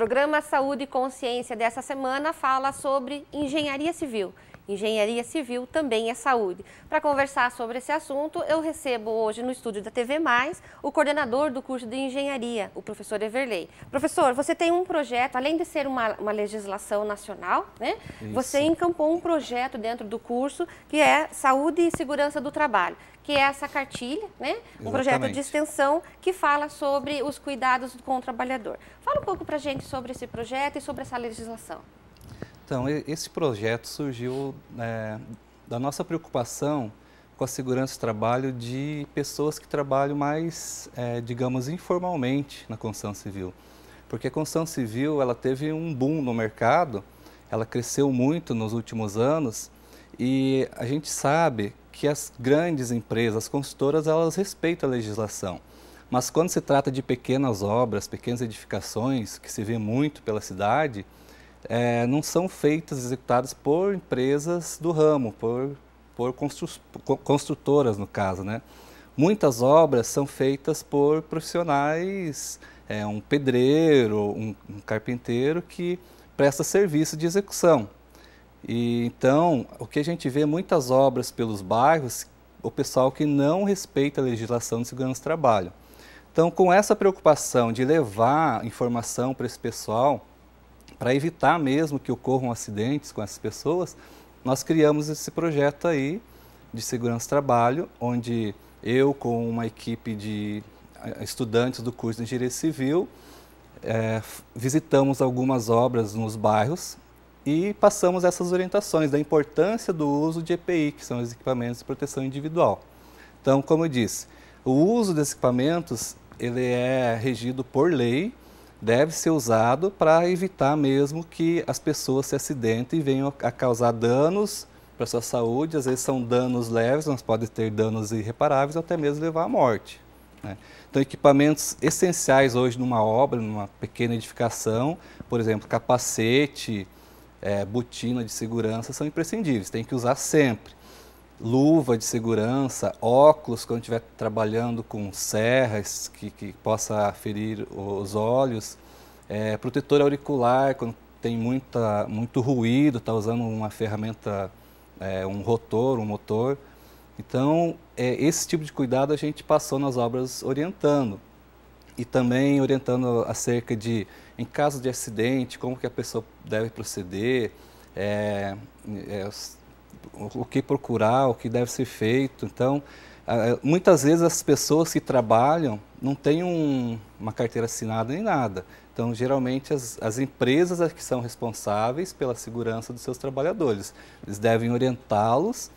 O programa Saúde e Consciência dessa semana fala sobre engenharia civil. Engenharia Civil também é saúde. Para conversar sobre esse assunto, eu recebo hoje no estúdio da TV Mais o coordenador do curso de Engenharia, o professor Everley. Professor, você tem um projeto, além de ser uma, uma legislação nacional, né? Isso. Você encampou um projeto dentro do curso que é Saúde e Segurança do Trabalho que é essa cartilha, né? Um projeto de extensão que fala sobre os cuidados com o trabalhador. Fala um pouco para gente sobre esse projeto e sobre essa legislação. Então, esse projeto surgiu é, da nossa preocupação com a segurança do trabalho de pessoas que trabalham mais, é, digamos, informalmente na construção civil. Porque a construção civil ela teve um boom no mercado, ela cresceu muito nos últimos anos e a gente sabe que as grandes empresas, as construtoras, elas respeitam a legislação. Mas quando se trata de pequenas obras, pequenas edificações, que se vê muito pela cidade, é, não são feitas, executadas por empresas do ramo, por, por construtoras, no caso. Né? Muitas obras são feitas por profissionais, é, um pedreiro, um, um carpinteiro que presta serviço de execução. E, então, o que a gente vê muitas obras pelos bairros, o pessoal que não respeita a legislação de segurança do trabalho. Então, com essa preocupação de levar informação para esse pessoal, para evitar mesmo que ocorram acidentes com essas pessoas, nós criamos esse projeto aí de segurança trabalho, onde eu com uma equipe de eh, estudantes do curso de Engenharia Civil é, visitamos algumas obras nos bairros e passamos essas orientações da importância do uso de EPI, que são os equipamentos de proteção individual. Então, como eu disse, o uso desses equipamentos ele é regido por lei deve ser usado para evitar mesmo que as pessoas se acidentem e venham a causar danos para sua saúde. Às vezes são danos leves, mas podem ter danos irreparáveis ou até mesmo levar à morte. Né? Então, equipamentos essenciais hoje numa obra, numa pequena edificação, por exemplo, capacete, é, botina de segurança, são imprescindíveis, tem que usar sempre luva de segurança, óculos quando estiver trabalhando com serras que, que possa ferir os olhos, é, protetor auricular quando tem muita, muito ruído, está usando uma ferramenta, é, um rotor, um motor. Então, é, esse tipo de cuidado a gente passou nas obras orientando. E também orientando acerca de, em caso de acidente, como que a pessoa deve proceder, é, é o que procurar, o que deve ser feito. Então, muitas vezes as pessoas que trabalham não têm um, uma carteira assinada nem nada. Então, geralmente, as, as empresas é que são responsáveis pela segurança dos seus trabalhadores. Eles devem orientá-los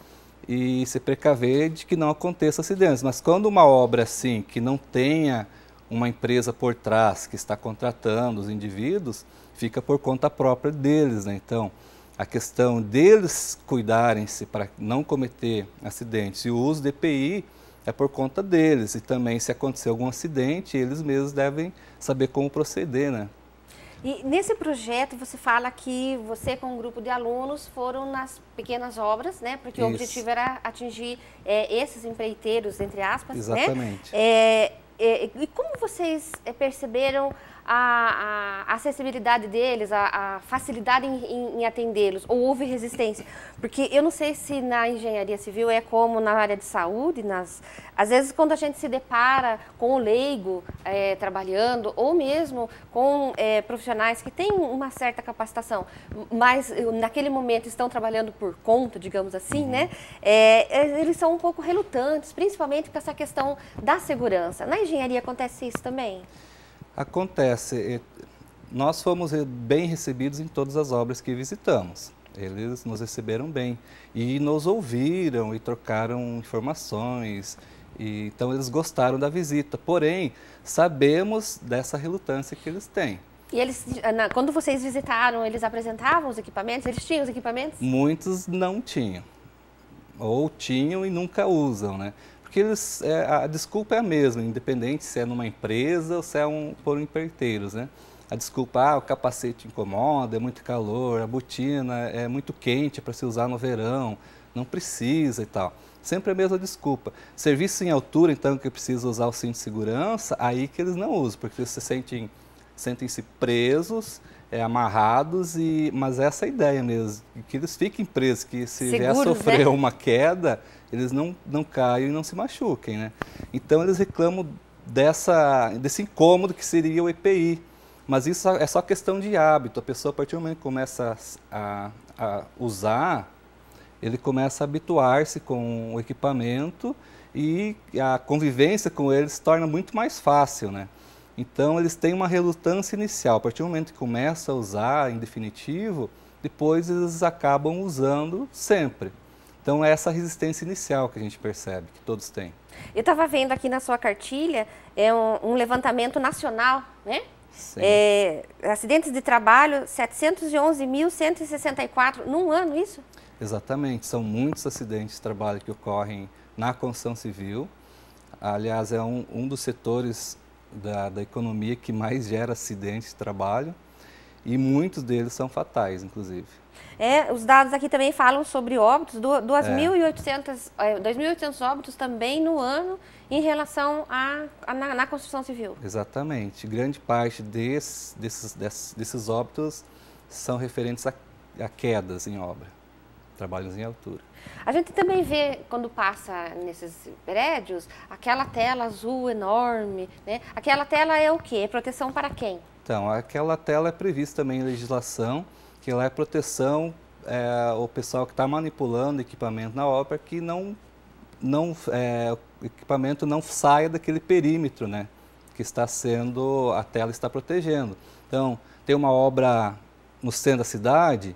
e se precaver de que não aconteça acidentes. Mas quando uma obra assim, que não tenha uma empresa por trás, que está contratando os indivíduos, fica por conta própria deles, né? Então, a questão deles cuidarem-se para não cometer acidentes e o uso de EPI é por conta deles. E também, se acontecer algum acidente, eles mesmos devem saber como proceder, né? E nesse projeto você fala que você com um grupo de alunos foram nas pequenas obras, né? Porque Isso. o objetivo era atingir é, esses empreiteiros, entre aspas, Exatamente. né? Exatamente. É, é, e como vocês é, perceberam a, a acessibilidade deles, a, a facilidade em, em, em atendê-los, ou houve resistência? Porque eu não sei se na engenharia civil é como na área de saúde, nas, às vezes quando a gente se depara com o leigo é, trabalhando, ou mesmo com é, profissionais que têm uma certa capacitação, mas naquele momento estão trabalhando por conta, digamos assim, uhum. né? É, é, eles são um pouco relutantes, principalmente com essa questão da segurança. Na engenharia acontece isso também? Acontece, nós fomos bem recebidos em todas as obras que visitamos. Eles nos receberam bem e nos ouviram e trocaram informações. E, então eles gostaram da visita, porém sabemos dessa relutância que eles têm. E eles, quando vocês visitaram, eles apresentavam os equipamentos? Eles tinham os equipamentos? Muitos não tinham, ou tinham e nunca usam, né? porque eles, é, a desculpa é a mesma, independente se é numa empresa ou se é um, por empreiteiros, né? A desculpa, ah, o capacete incomoda, é muito calor, a botina é muito quente para se usar no verão, não precisa e tal. Sempre a mesma desculpa. Serviço em altura, então, que precisa usar o cinto de segurança, aí que eles não usam, porque eles se sentem, sentem-se presos é, amarrados, e, mas é essa é a ideia mesmo, que eles fiquem presos, que se vier né? sofrer né? uma queda, eles não, não caiam e não se machuquem. Né? Então eles reclamam dessa, desse incômodo que seria o EPI, mas isso é só questão de hábito, a pessoa a partir do momento que começa a, a usar, ele começa a habituar-se com o equipamento e a convivência com ele se torna muito mais fácil, né? Então, eles têm uma relutância inicial. A partir do momento que começa a usar em definitivo, depois eles acabam usando sempre. Então, é essa resistência inicial que a gente percebe, que todos têm. Eu estava vendo aqui na sua cartilha é um, um levantamento nacional, né? É, acidentes de trabalho, 711.164 num ano, isso? Exatamente, são muitos acidentes de trabalho que ocorrem na construção civil. Aliás, é um, um dos setores da, da economia que mais gera acidentes de trabalho e muitos deles são fatais, inclusive. É, os dados aqui também falam sobre óbitos, 2.800 é. é óbitos também no ano em relação à na, na, construção civil. Exatamente. Grande parte desse, desses, desses, óbitos são referentes a, a quedas em obra trabalhos em altura. A gente também vê, quando passa nesses prédios, aquela tela azul enorme, né? Aquela tela é o quê? É proteção para quem? Então, aquela tela é prevista também em legislação, que ela é proteção é, o pessoal que está manipulando equipamento na obra que não, não é, o equipamento não saia daquele perímetro, né? Que está sendo, a tela está protegendo. Então, tem uma obra no centro da cidade,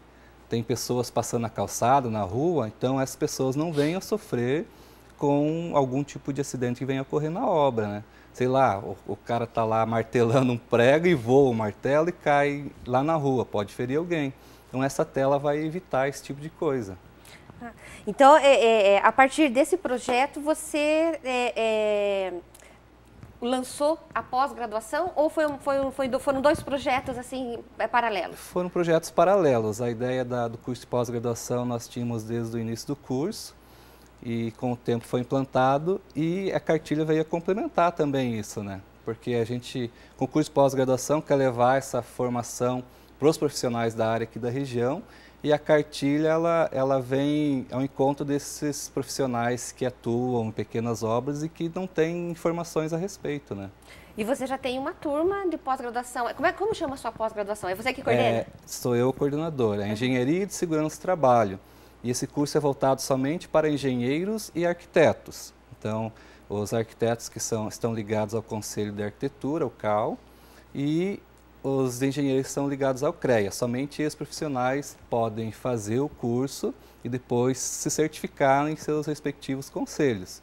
tem pessoas passando na calçada, na rua, então essas pessoas não venham sofrer com algum tipo de acidente que venha ocorrer na obra, né? Sei lá, o, o cara está lá martelando um prego e voa o martelo e cai lá na rua, pode ferir alguém. Então essa tela vai evitar esse tipo de coisa. Ah, então, é, é, é, a partir desse projeto, você é, é lançou a pós-graduação ou foi, foi, foi, foram dois projetos assim é, paralelos? Foram projetos paralelos. A ideia da, do curso de pós-graduação nós tínhamos desde o início do curso e com o tempo foi implantado e a cartilha veio a complementar também isso, né? Porque a gente, com o curso de pós-graduação, quer levar essa formação para os profissionais da área aqui da região e a cartilha ela, ela vem ao encontro desses profissionais que atuam em pequenas obras e que não têm informações a respeito, né? E você já tem uma turma de pós-graduação. Como, é, como chama a sua pós-graduação? É você que coordena? É, sou eu coordenador. É Engenharia de Segurança do Trabalho. E esse curso é voltado somente para engenheiros e arquitetos. Então, os arquitetos que são, estão ligados ao Conselho de Arquitetura, o CAL, e os engenheiros são ligados ao CREA. Somente esses profissionais podem fazer o curso e depois se certificar em seus respectivos conselhos.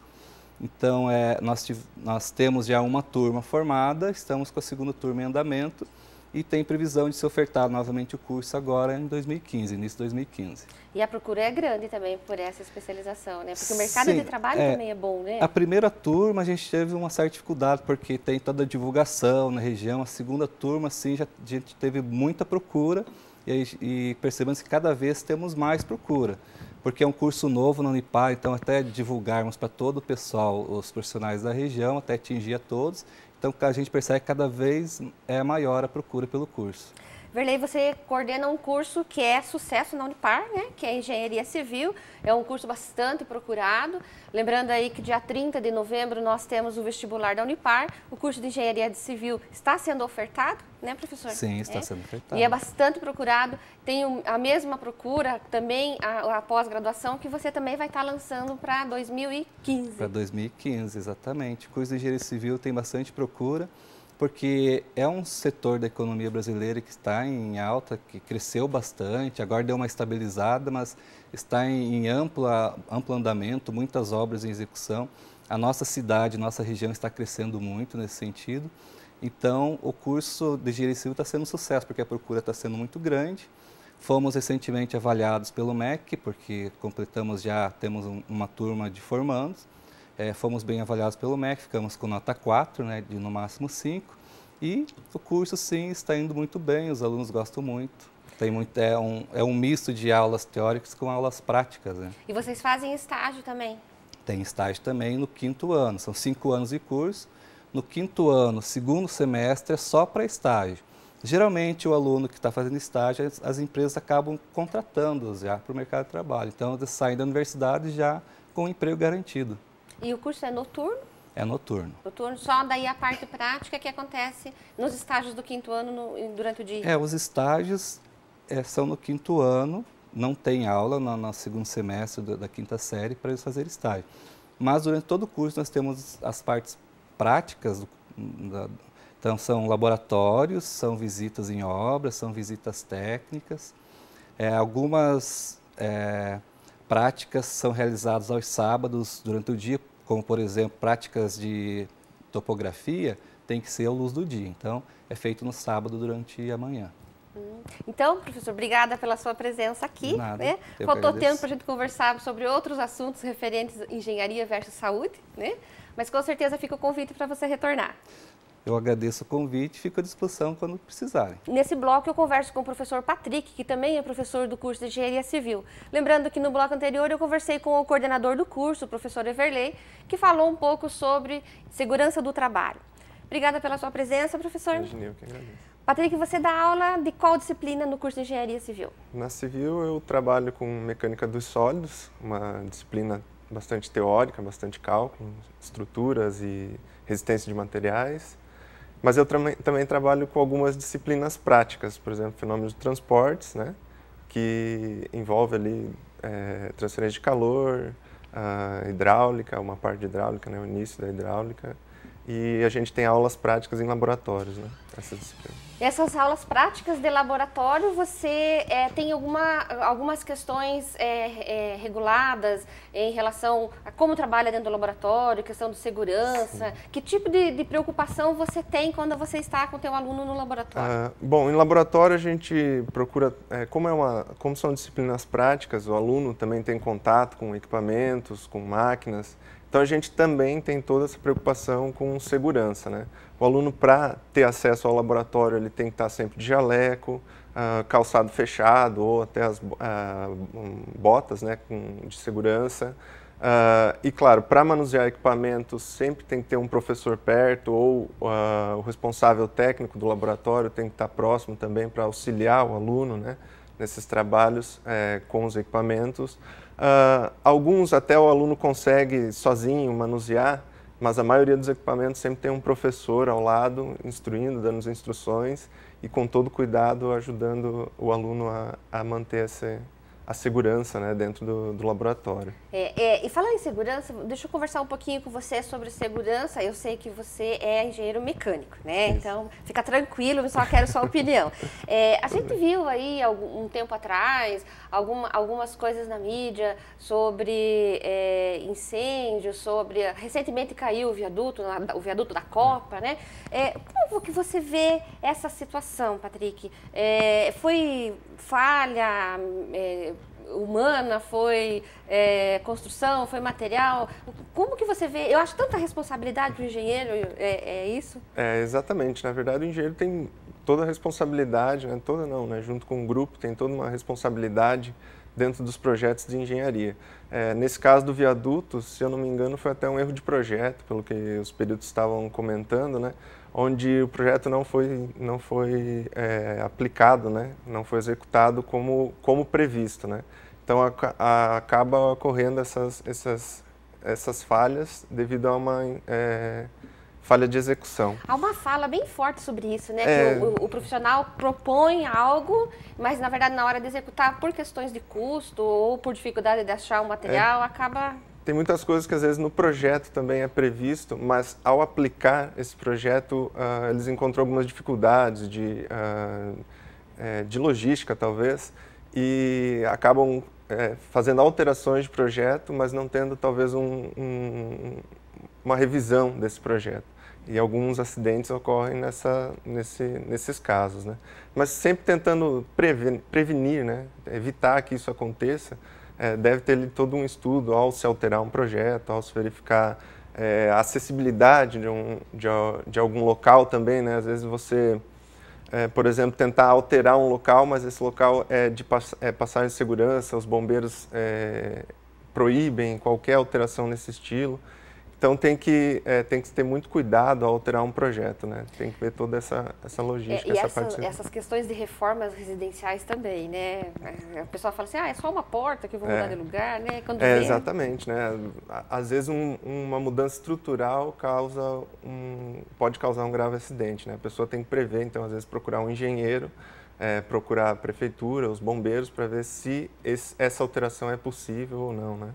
Então, é, nós, nós temos já uma turma formada, estamos com a segunda turma em andamento e tem previsão de se ofertar novamente o curso agora em 2015, início de 2015. E a procura é grande também por essa especialização, né? Porque o mercado Sim, de trabalho é, também é bom, né? A primeira turma a gente teve uma certa dificuldade, porque tem toda a divulgação na região. A segunda turma, assim, já, a gente teve muita procura e, e percebemos que cada vez temos mais procura. Porque é um curso novo na Unipar, então até divulgarmos para todo o pessoal, os profissionais da região, até atingir a todos, então, a gente percebe é que cada vez é maior a procura pelo curso. Verlei, você coordena um curso que é sucesso na Unipar, né? Que é Engenharia Civil. É um curso bastante procurado. Lembrando aí que dia 30 de novembro nós temos o vestibular da Unipar. O curso de Engenharia Civil está sendo ofertado, né, professor? Sim, está é. sendo ofertado. E é bastante procurado. Tem a mesma procura também a, a pós-graduação que você também vai estar lançando para 2015. Para 2015, exatamente. O curso de Engenharia Civil tem bastante procura porque é um setor da economia brasileira que está em alta, que cresceu bastante, agora deu uma estabilizada, mas está em, em ampla, amplo andamento, muitas obras em execução. A nossa cidade, nossa região está crescendo muito nesse sentido. Então, o curso de engenharia civil está sendo um sucesso, porque a procura está sendo muito grande. Fomos recentemente avaliados pelo MEC, porque completamos já, temos um, uma turma de formandos. É, fomos bem avaliados pelo MEC, ficamos com nota 4, né, de no máximo 5. E o curso, sim, está indo muito bem, os alunos gostam muito. Tem muito, é, um, é um misto de aulas teóricas com aulas práticas. Né? E vocês fazem estágio também? Tem estágio também no quinto ano, são cinco anos de curso. No quinto ano, segundo semestre, é só para estágio. Geralmente, o aluno que está fazendo estágio, as, as empresas acabam contratando os já para o mercado de trabalho. Então, eles saem da universidade já com um emprego garantido. E o curso é noturno? É noturno. Noturno, só daí a parte prática que acontece nos estágios do quinto ano no, durante o dia? É, os estágios é, são no quinto ano, não tem aula no, no segundo semestre da, da quinta série para eles fazerem estágio. Mas durante todo o curso nós temos as partes práticas, do, da, então são laboratórios, são visitas em obras, são visitas técnicas, é, algumas é, práticas são realizadas aos sábados durante o dia, como por exemplo práticas de topografia, tem que ser à luz do dia. Então, é feito no sábado durante a manhã. Hum. Então, professor, obrigada pela sua presença aqui. Nada, né? Faltou tempo para a gente conversar sobre outros assuntos referentes à engenharia versus saúde, né? mas com certeza fica o convite para você retornar. Eu agradeço o convite e fico à disposição quando precisarem. Nesse bloco eu converso com o professor Patrick, que também é professor do curso de Engenharia Civil. Lembrando que no bloco anterior eu conversei com o coordenador do curso, o professor Everley, que falou um pouco sobre segurança do trabalho. Obrigada pela sua presença, professor. Imaginei, eu que agradeço. Patrick, você dá aula de qual disciplina no curso de Engenharia Civil? Na Civil eu trabalho com mecânica dos sólidos, uma disciplina bastante teórica, bastante cálculo, estruturas e resistência de materiais. Mas eu também trabalho com algumas disciplinas práticas, por exemplo, fenômenos de transportes, né? que envolve ali é, transferência de calor, hidráulica, uma parte de hidráulica, né? o início da hidráulica, e a gente tem aulas práticas em laboratórios, né? Essa disciplina. Essas aulas práticas de laboratório, você é, tem alguma, algumas questões é, é, reguladas em relação a como trabalha dentro do laboratório, questão de segurança. Sim. Que tipo de, de, preocupação você tem quando você está com o seu aluno no laboratório? Ah, bom, em laboratório a gente procura, como, é uma, como são disciplinas práticas, o aluno também tem contato com equipamentos, com máquinas, então a gente também tem toda essa preocupação com segurança, né? O aluno, para ter acesso ao laboratório, ele tem que estar sempre de jaleco, uh, calçado fechado ou até as uh, botas né, com, de segurança. Uh, e claro, para manusear equipamentos, sempre tem que ter um professor perto ou o responsável técnico do laboratório tem que estar próximo também para auxiliar o aluno né, nesses trabalhos eh, com os equipamentos. Uh, alguns até o aluno consegue sozinho manusear, mas a maioria dos equipamentos sempre tem um professor ao lado, instruindo, dando as instruções e com todo cuidado ajudando o aluno a, a manter esse, a segurança né, dentro do, do laboratório. É, é, e falando em segurança, deixa eu conversar um pouquinho com você sobre segurança. Eu sei que você é engenheiro mecânico, né? Isso. Então, fica tranquilo, eu só quero sua opinião. É, a gente viu aí, algum, um tempo atrás, alguma, algumas coisas na mídia sobre é, incêndio, sobre... Recentemente caiu o viaduto, o viaduto da Copa, né? É, como que você vê essa situação, Patrick? É, foi falha é, humana, foi é, construção, foi material. Como que você vê? Eu acho tanta responsabilidade do engenheiro, é, é isso? É, exatamente. Na verdade, o engenheiro tem toda a responsabilidade, né? toda não, né? junto com o grupo, tem toda uma responsabilidade dentro dos projetos de engenharia. É, nesse caso do viaduto, se eu não me engano, foi até um erro de projeto, pelo que os peritos estavam comentando, né? onde o projeto não foi, não foi é, aplicado, né? não foi executado como, como previsto. Né? Então a, a, acaba ocorrendo essas, essas, essas falhas devido a uma é, falha de execução. Há uma fala bem forte sobre isso, né? É... Que o, o, o, profissional propõe algo, mas na verdade na hora de executar, por questões de custo ou por dificuldade de achar o material, é. acaba tem muitas coisas que às vezes no projeto também é previsto, mas ao aplicar esse projeto uh, eles encontram algumas dificuldades de, uh, é, de logística talvez e acabam é, fazendo alterações de projeto, mas não tendo talvez um, um, uma revisão desse projeto. E alguns acidentes ocorrem nessa, nesse, nesses casos, né? Mas sempre tentando prevenir, prevenir né? Evitar que isso aconteça é, deve ter todo um estudo ao se alterar um projeto, ao se verificar é, a acessibilidade de, um, de, de, algum local também, né? Às vezes você, é, por exemplo, tentar alterar um local, mas esse local é de pass é passagem de segurança, os bombeiros é, proíbem qualquer alteração nesse estilo. Então tem que, é, tem que ter muito cuidado ao alterar um projeto, né? Tem que ver toda essa, essa logística, é, essa, essa parte. essas questões de reformas residenciais também, né? É, a pessoa fala assim, ah, é só uma porta que eu vou é. mudar é. de lugar, né? Quando é, vem... Né? exatamente, né? Às vezes um, uma mudança estrutural causa um, pode causar um grave acidente, né? A pessoa tem que prever, então às vezes procurar um engenheiro, é, procurar a prefeitura, os bombeiros, para ver se esse, essa alteração é possível ou não, né?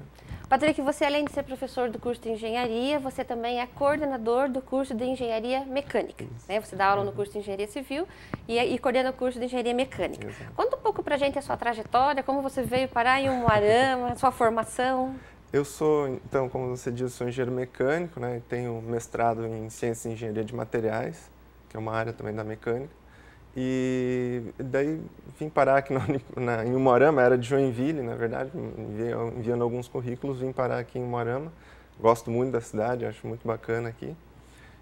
Patrick, você além de ser professor do curso de engenharia, você também é coordenador do curso de engenharia mecânica. Né? Você dá aula no uhum. curso de engenharia civil e, é, e coordena o curso de engenharia mecânica. Exato. Conta um pouco a gente a sua trajetória, como você veio parar em Umuarama, sua formação. Eu sou, então, como você disse, sou engenheiro mecânico, né? Tenho mestrado em ciência e engenharia de materiais, que é uma área também da mecânica. E daí vim parar aqui na, na, em Umarama, era de Joinville, na verdade, enviando, alguns currículos, vim parar aqui em Umarama. Gosto muito da cidade, acho muito bacana aqui.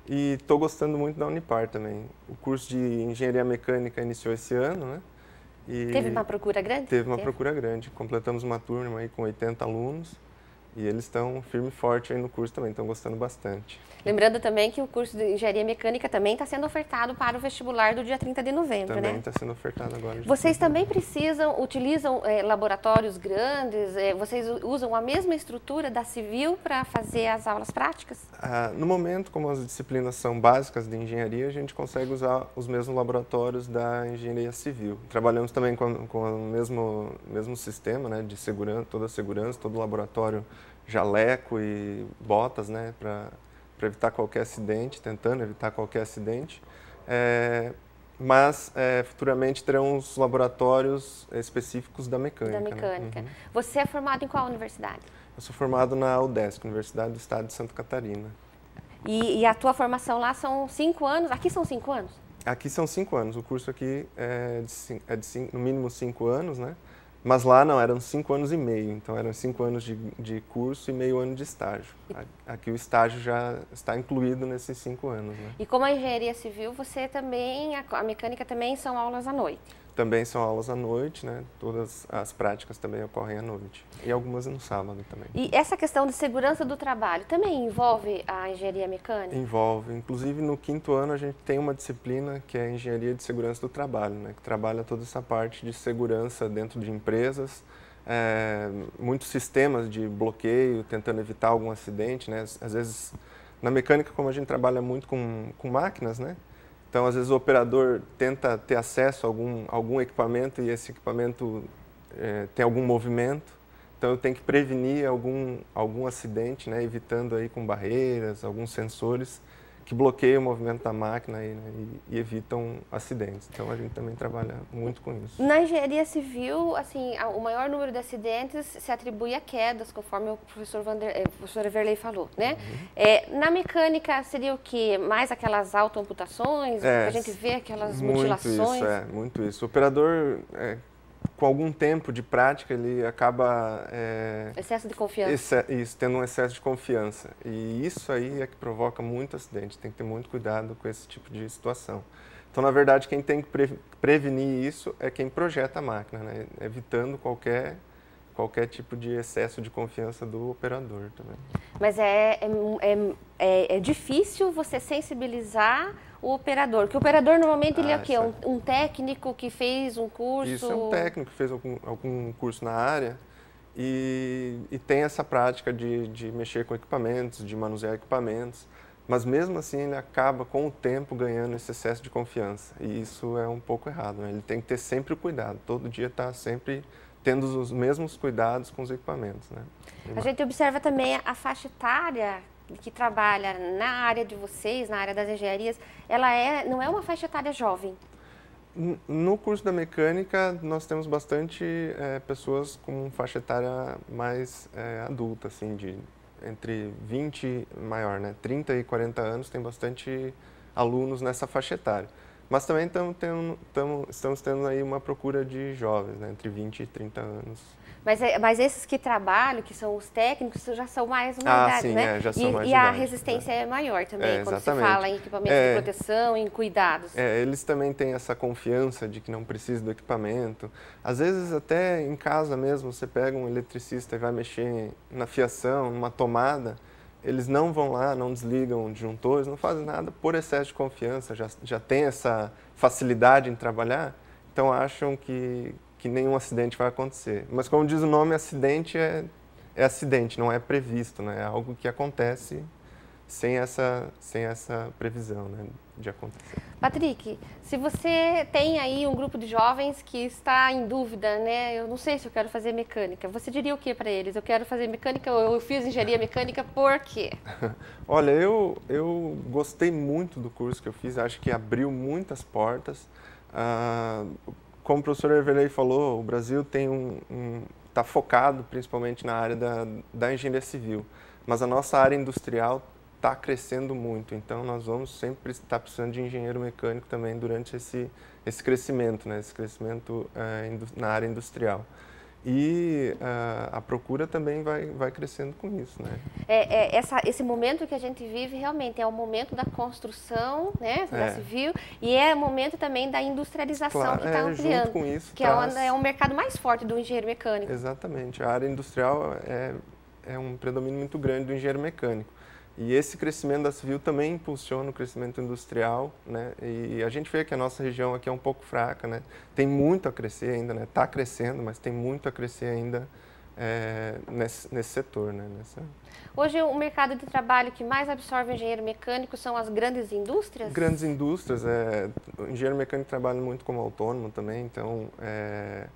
E estou gostando muito da Unipar também. O curso de Engenharia Mecânica iniciou esse ano, né? E teve uma procura grande? Teve uma teve. procura grande. Completamos uma turma aí com 80 alunos. E eles estão firme e forte aí no curso também, estão gostando bastante. Lembrando também que o curso de Engenharia Mecânica também está sendo ofertado para o vestibular do dia 30 de novembro, também né? Também está sendo ofertado agora. Vocês também precisam, utilizam é, laboratórios grandes? É, vocês usam a mesma estrutura da Civil para fazer as aulas práticas? Ah, no momento, como as disciplinas são básicas de engenharia, a gente consegue usar os mesmos laboratórios da Engenharia Civil. Trabalhamos também com, com o mesmo, mesmo sistema né, de segurança, toda a segurança, todo o laboratório jaleco e botas, né, para evitar qualquer acidente, tentando evitar qualquer acidente. É, mas é, futuramente terão uns laboratórios específicos da mecânica. Da né? mecânica. Né? Uhum. Você é formado em qual universidade? Eu sou formado na UDESC, Universidade do Estado de Santa Catarina. E, e a tua formação lá são cinco anos? Aqui são cinco anos? Aqui são cinco anos. O curso aqui é, de, é de cinco, no mínimo cinco anos, né? Mas lá não, eram cinco anos e meio, então eram cinco anos de, de curso e meio ano de estágio. Aqui o estágio já está incluído nesses cinco anos. Né? E como a engenharia civil, você também, a, a mecânica também são aulas à noite? também são aulas à noite, né? Todas as práticas também ocorrem à noite. E algumas no sábado também. E essa questão de segurança do trabalho também envolve a engenharia mecânica? Envolve. Inclusive, no quinto ano, a gente tem uma disciplina que é a engenharia de segurança do trabalho, né? Que trabalha toda essa parte de segurança dentro de empresas, é, muitos sistemas de bloqueio, tentando evitar algum acidente, né? Às vezes, na mecânica, como a gente trabalha muito com, com máquinas, né? Então, às vezes, o operador tenta ter acesso a algum, algum equipamento e esse equipamento é, tem algum movimento. Então, eu tenho que prevenir algum, algum acidente, né, evitando aí com barreiras, alguns sensores que bloqueiam o movimento da máquina e, né, e, evitam acidentes. Então a gente também trabalha muito com isso. Na engenharia civil, assim, o maior número de acidentes se atribui a quedas, conforme o professor, Vander, eh, professor Everley falou, né? Uhum. É, na mecânica seria o que mais aquelas autoamputações, é, a gente vê aquelas muito mutilações. Muito isso, é, muito isso. O operador é, com algum tempo de prática, ele acaba... É, excesso de confiança. Exce isso, tendo um excesso de confiança. E isso aí é que provoca muito acidente. Tem que ter muito cuidado com esse tipo de situação. Então, na verdade, quem tem que pre prevenir isso é quem projeta a máquina, né? evitando qualquer qualquer tipo de excesso de confiança do operador também. Mas é, é, é, é, é difícil você sensibilizar o operador? Que o operador normalmente é ah, é o quê? É um, um, técnico que fez um curso? Isso, é um técnico que fez algum, algum curso na área e, e tem essa prática de, de mexer com equipamentos, de manusear equipamentos, mas mesmo assim ele acaba com o tempo ganhando esse excesso de confiança e isso é um pouco errado, né? ele tem que ter sempre o cuidado, todo dia está sempre tendo os mesmos cuidados com os equipamentos. Né? A gente observa também a faixa etária que trabalha na área de vocês, na área das engenharias, ela é, não é uma faixa etária jovem? No curso da mecânica, nós temos bastante é, pessoas com faixa etária mais é, adulta, assim, de entre 20 maior, né? 30 e 40 anos, tem bastante alunos nessa faixa etária. Mas também tamo, tamo, tamo, estamos tendo aí uma procura de jovens, né? entre 20 e 30 anos. Mas, é, mas esses que trabalham, que são os técnicos, já são mais uma ah, idade, sim, né? É, já são e, mais e idade, a resistência é. é maior também, é, quando se fala em equipamentos é. de proteção, em cuidados. É, eles também têm essa confiança de que não precisa do equipamento. Às vezes até em casa mesmo, você pega um eletricista e vai mexer na fiação, numa tomada, eles não vão lá, não desligam disjuntores, não fazem nada por excesso de confiança, já, já tem essa facilidade em trabalhar, então acham que, que nenhum acidente vai acontecer. Mas como diz o nome, acidente é, é acidente, não é previsto, né? É algo que acontece sem essa, sem essa previsão né, de acontecer. Patrick, se você tem aí um grupo de jovens que está em dúvida, né? Eu não sei se eu quero fazer mecânica. Você diria o que para eles? Eu quero fazer mecânica ou eu fiz engenharia mecânica por quê? Olha, eu, eu gostei muito do curso que eu fiz. Acho que abriu muitas portas. Uh, como o professor Everley falou, o Brasil tem um, um está focado principalmente na área da, da, engenharia civil, mas a nossa área industrial está crescendo muito, então nós vamos sempre estar precisando de engenheiro mecânico também durante esse, esse crescimento, né, esse crescimento eh, na área industrial e uh, a procura também vai, vai crescendo com isso, né? É, é essa, esse momento que a gente vive realmente é o momento da construção, né, da é. civil e é o momento também da industrialização claro, que está é, ampliando, com isso, que é traz... é, o, é um mercado mais forte do engenheiro mecânico. Exatamente, a área industrial é, é um predomínio muito grande do engenheiro mecânico. E esse crescimento da civil também impulsiona o crescimento industrial, né? E a gente vê que a nossa região aqui é um pouco fraca, né? Tem muito a crescer ainda, né? Está crescendo, mas tem muito a crescer ainda é, nesse, nesse, setor, né? Nessa... Hoje o mercado de trabalho que mais absorve engenheiro mecânico são as grandes indústrias? Grandes indústrias, é, o engenheiro mecânico trabalha muito como autônomo também, então é,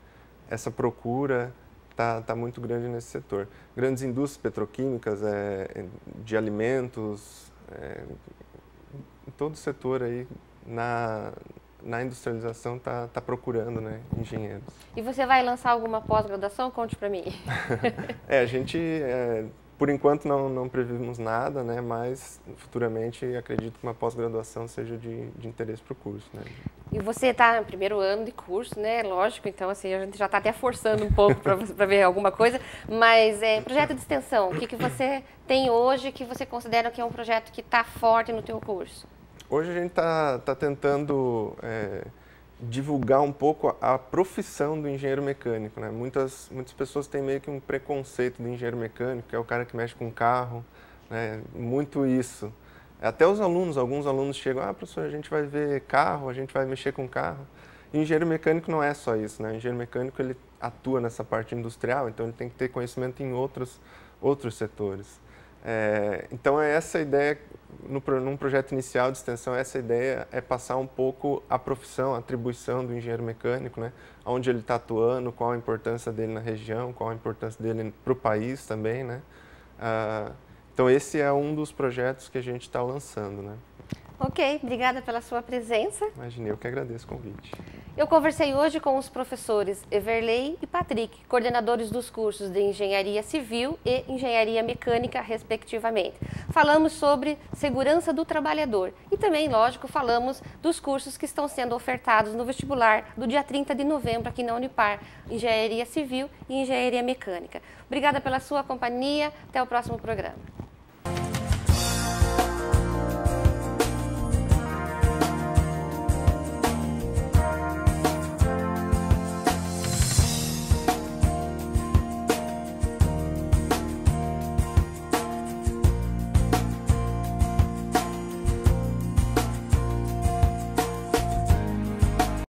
essa procura está tá muito grande nesse setor. Grandes indústrias petroquímicas, é, é de alimentos, é, todo o setor aí na, na industrialização está tá procurando né, engenheiros. E você vai lançar alguma pós-graduação? Conte para mim. é, a gente, é, por enquanto, não, não previmos nada, né, mas futuramente acredito que uma pós-graduação seja de, de interesse para o curso. Né? E você está no primeiro ano de curso, né? Lógico, então assim, a gente já está até forçando um pouco para ver alguma coisa. Mas é, projeto de extensão, o que, que você tem hoje que você considera que é um projeto que está forte no teu curso? Hoje a gente está tá tentando é, divulgar um pouco a, a, profissão do engenheiro mecânico. Né? Muitas, muitas pessoas têm meio que um preconceito do engenheiro mecânico, que é o cara que mexe com carro, né? muito isso. Até os alunos, alguns alunos chegam, ah, professor, a gente vai ver carro, a gente vai mexer com carro. E engenheiro mecânico não é só isso, né? O engenheiro mecânico ele atua nessa parte industrial, então ele tem que ter conhecimento em outros, outros setores. É, então é essa ideia, no, num projeto inicial de extensão, essa ideia é passar um pouco a profissão, a atribuição do engenheiro mecânico, né? onde ele está atuando, qual a importância dele na região, qual a importância dele para o país também. Né? Ah, então esse é um dos projetos que a gente está lançando, né? Ok, obrigada pela sua presença. Imaginei, eu que agradeço o convite. Eu conversei hoje com os professores Everley e Patrick, coordenadores dos cursos de Engenharia Civil e Engenharia Mecânica, respectivamente. Falamos sobre segurança do trabalhador e também, lógico, falamos dos cursos que estão sendo ofertados no vestibular do dia 30 de novembro aqui na Unipar, Engenharia Civil e Engenharia Mecânica. Obrigada pela sua companhia, até o próximo programa.